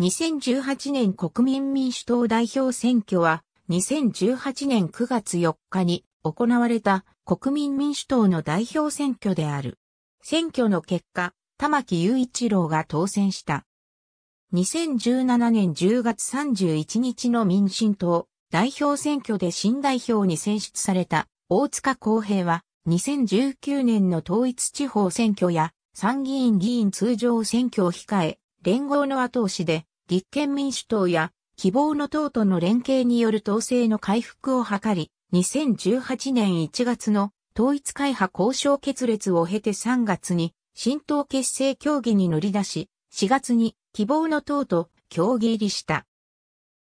2018年国民民主党代表選挙は、2018年9月4日に行われた国民民主党の代表選挙である。選挙の結果、玉木雄一郎が当選した。2017年10月31日の民進党代表選挙で新代表に選出された大塚公平は2019年の統一地方選挙や参議院議員通常選挙を控え、連合の後押しで立憲民主党や希望の党との連携による統制の回復を図り、2018年1月の統一会派交渉決裂を経て3月に新党結成協議に乗り出し、4月に希望の党と協議入りした。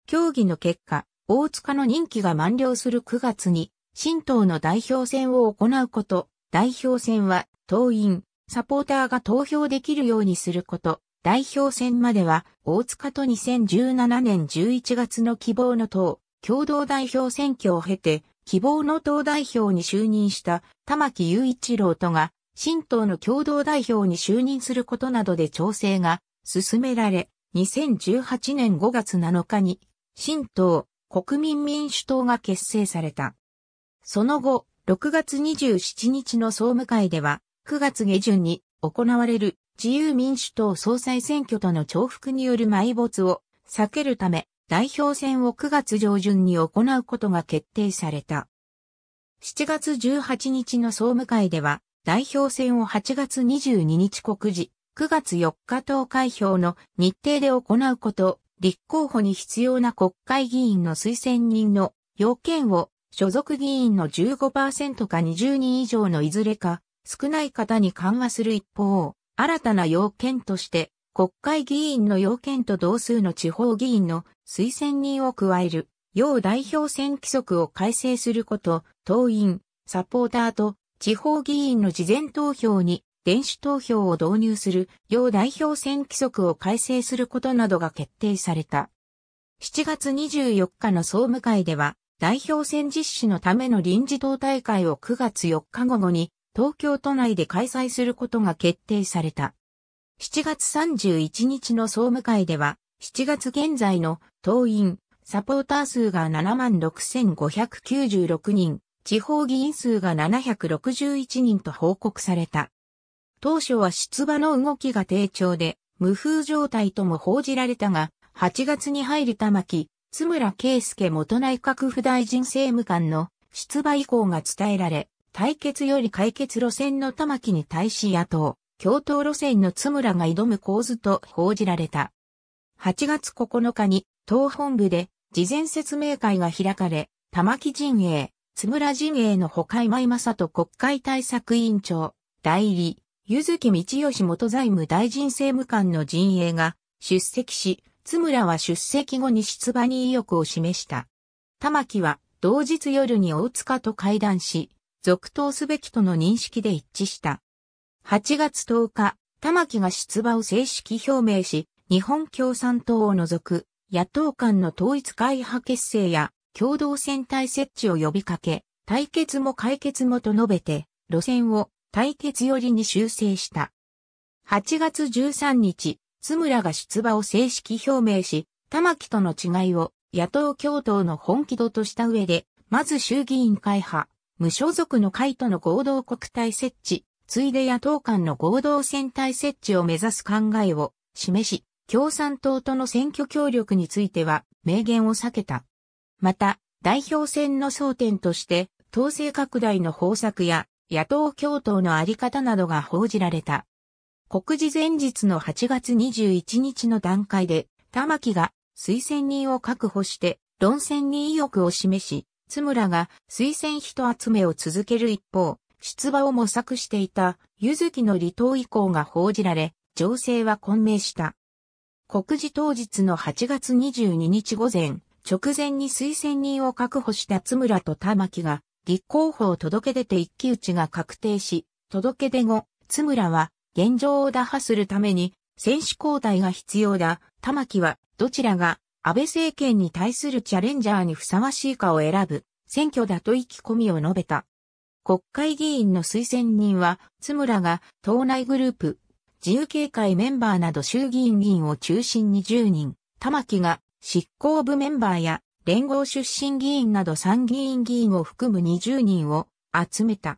協議の結果、大塚の任期が満了する9月に、新党の代表選を行うこと、代表選は党員、サポーターが投票できるようにすること、代表選までは、大塚と2017年11月の希望の党、共同代表選挙を経て、希望の党代表に就任した玉木雄一郎とが、新党の共同代表に就任することなどで調整が進められ、2018年5月7日に、新党、国民民主党が結成された。その後、6月27日の総務会では、9月下旬に行われる自由民主党総裁選挙との重複による埋没を避けるため、代表選を9月上旬に行うことが決定された。7月18日の総務会では、代表選を8月22日告示、9月4日投開票の日程で行うこと、立候補に必要な国会議員の推薦人の要件を所属議員の15%か20人以上のいずれか少ない方に緩和する一方、新たな要件として、国会議員の要件と同数の地方議員の推薦人を加える、要代表選規則を改正すること、党員、サポーターと地方議員の事前投票に電子投票を導入する要代表選規則を改正することなどが決定された。7月24日の総務会では、代表選実施のための臨時党大会を9月4日午後に東京都内で開催することが決定された。7月31日の総務会では、7月現在の党員、サポーター数が76,596人、地方議員数が761人と報告された。当初は出馬の動きが低調で、無風状態とも報じられたが、8月に入る玉木、津村圭介元内閣府大臣政務官の出馬意向が伝えられ、対決より解決路線の玉木に対し野党、共闘路線の津村が挑む構図と報じられた。8月9日に党本部で事前説明会が開かれ、玉木陣営、津村陣営の他今井正人国会対策委員長、代理、ゆずき義元財務大臣政務官の陣営が出席し、津村は出席後に出馬に意欲を示した。玉木は同日夜に大塚と会談し、続投すべきとの認識で一致した。8月10日、玉木が出馬を正式表明し、日本共産党を除く野党間の統一会派結成や共同選対設置を呼びかけ、対決も解決もと述べて、路線を対決寄りに修正した。8月13日、津村が出馬を正式表明し、玉木との違いを野党共闘の本気度とした上で、まず衆議院会派、無所属の会との合同国体設置、ついで野党間の合同選対設置を目指す考えを示し、共産党との選挙協力については明言を避けた。また、代表選の争点として、党勢拡大の方策や野党共闘のあり方などが報じられた。告示前日の8月21日の段階で、玉木が推薦人を確保して論戦に意欲を示し、津村が推薦人集めを続ける一方、出馬を模索していた、ゆずきの離党以降が報じられ、情勢は混迷した。告示当日の8月22日午前、直前に推薦人を確保した津村と玉木が、立候補を届け出て一騎打ちが確定し、届け出後、津村は、現状を打破するために、選手交代が必要だ、玉木は、どちらが安倍政権に対するチャレンジャーにふさわしいかを選ぶ選挙だと意気込みを述べた。国会議員の推薦人は、津村が党内グループ、自由警戒メンバーなど衆議院議員を中心に10人、玉木が執行部メンバーや連合出身議員など参議院議員を含む20人を集めた。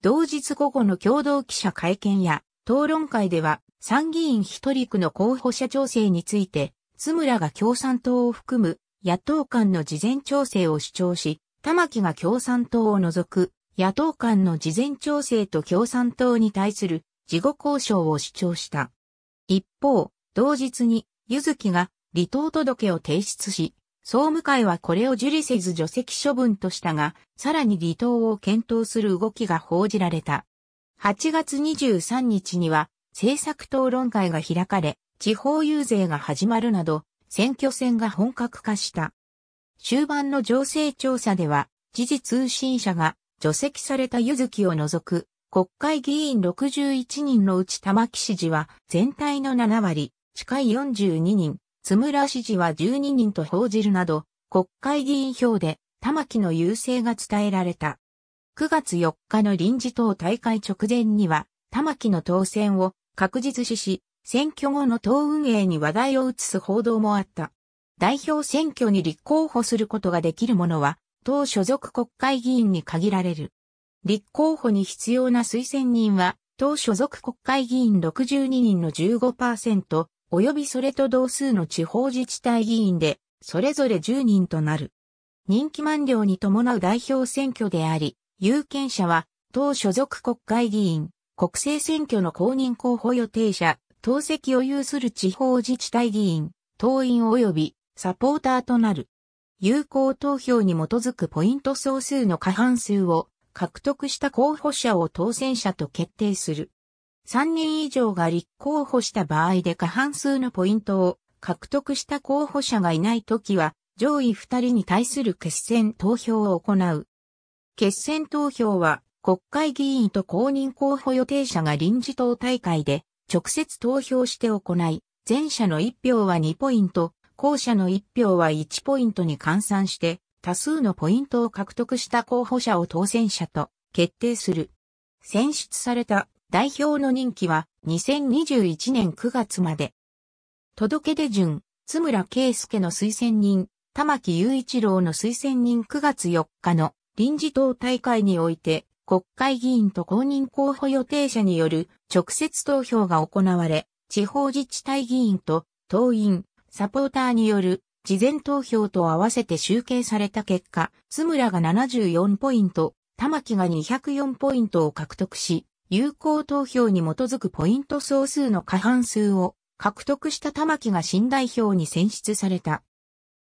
同日午後の共同記者会見や討論会では参議院一人区の候補者調整について津村が共産党を含む野党間の事前調整を主張し、玉木が共産党を除く野党間の事前調整と共産党に対する事後交渉を主張した。一方、同日に、ゆずきが離党届を提出し、総務会はこれを受理せず除籍処分としたが、さらに離党を検討する動きが報じられた。8月23日には、政策討論会が開かれ、地方遊説が始まるなど、選挙戦が本格化した。終盤の情勢調査では、時事通信社が除籍された柚木を除く国会議員61人のうち玉木支持は全体の7割、近い42人、津村支持は12人と報じるなど、国会議員票で玉木の優勢が伝えられた。9月4日の臨時党大会直前には、玉木の当選を確実視し、選挙後の党運営に話題を移す報道もあった。代表選挙に立候補することができる者は、党所属国会議員に限られる。立候補に必要な推薦人は、党所属国会議員62人の15%、及びそれと同数の地方自治体議員で、それぞれ10人となる。任期満了に伴う代表選挙であり、有権者は、党所属国会議員、国政選挙の公認候補予定者、党籍を有する地方自治体議員、党員及びサポーターとなる。有効投票に基づくポイント総数の過半数を獲得した候補者を当選者と決定する。3人以上が立候補した場合で過半数のポイントを獲得した候補者がいないときは上位2人に対する決選投票を行う。決選投票は国会議員と公認候補予定者が臨時党大会で直接投票して行い、前者の1票は2ポイント、後者の1票は1ポイントに換算して、多数のポイントを獲得した候補者を当選者と決定する。選出された代表の任期は2021年9月まで。届け出順、津村圭介の推薦人、玉木雄一郎の推薦人9月4日の臨時党大会において国会議員と公認候補予定者による直接投票が行われ、地方自治体議員と党員、サポーターによる事前投票と合わせて集計された結果、津村が74ポイント、玉木が204ポイントを獲得し、有効投票に基づくポイント総数の過半数を獲得した玉木が新代表に選出された。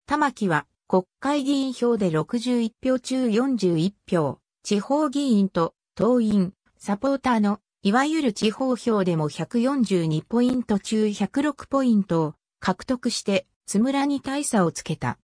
玉木は国会議員票で61票中41票、地方議員と党員、サポーターの、いわゆる地方票でも142ポイント中106ポイントを獲得して、津村に大差をつけた。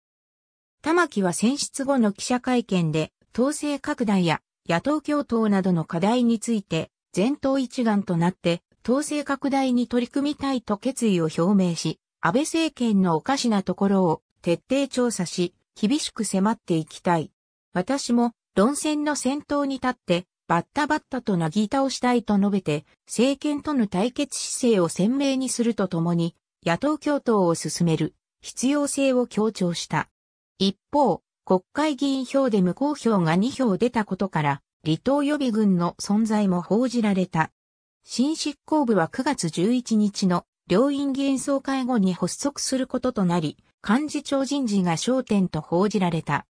玉木は選出後の記者会見で、党勢拡大や野党共闘などの課題について、全党一丸となって、党勢拡大に取り組みたいと決意を表明し、安倍政権のおかしなところを徹底調査し、厳しく迫っていきたい。私も論戦の先頭に立って、バッタバッタとなぎ倒したいと述べて、政権との対決姿勢を鮮明にするとともに、野党共闘を進める必要性を強調した。一方、国会議員票で無効票が2票出たことから、離党予備軍の存在も報じられた。新執行部は9月11日の両院議員総会後に発足することとなり、幹事長人事が焦点と報じられた。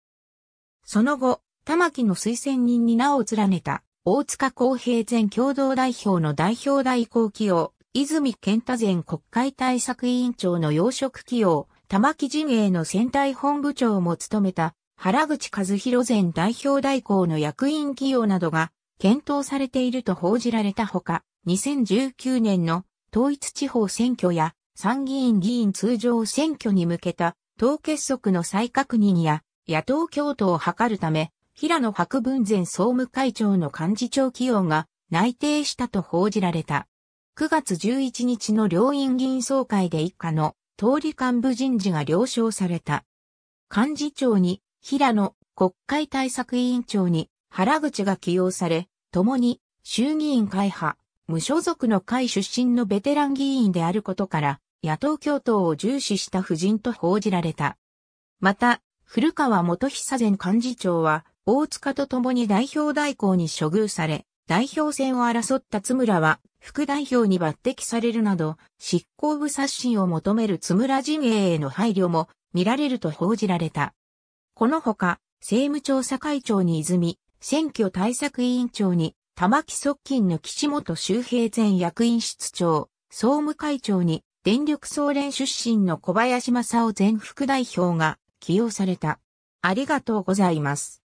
その後、玉木の推薦人に名を連ねた、大塚公平前共同代表の代表代行起用、泉健太前国会対策委員長の要職起用、玉木陣営の選対本部長も務めた、原口和弘前代表代行の役員起用などが検討されていると報じられたほか、2019年の統一地方選挙や参議院議員通常選挙に向けた党結束の再確認や野党共闘を図るため平野博文前総務会長の幹事長起用が内定したと報じられた。9月11日の両院議員総会で一家の通り幹部人事が了承された。幹事長に平野国会対策委員長に原口が起用され、共に衆議院会派、無所属の会出身のベテラン議員であることから、野党共闘を重視した夫人と報じられた。また、古川元久前幹事長は、大塚と共に代表代行に処遇され、代表選を争った津村は、副代表に抜擢されるなど、執行部刷新を求める津村陣営への配慮も見られると報じられた。このほか、政務調査会長に泉、選挙対策委員長に、玉木側近の岸本周平前役員室長、総務会長に、電力総連出身の小林正夫前副代表が起用された。ありがとうございます。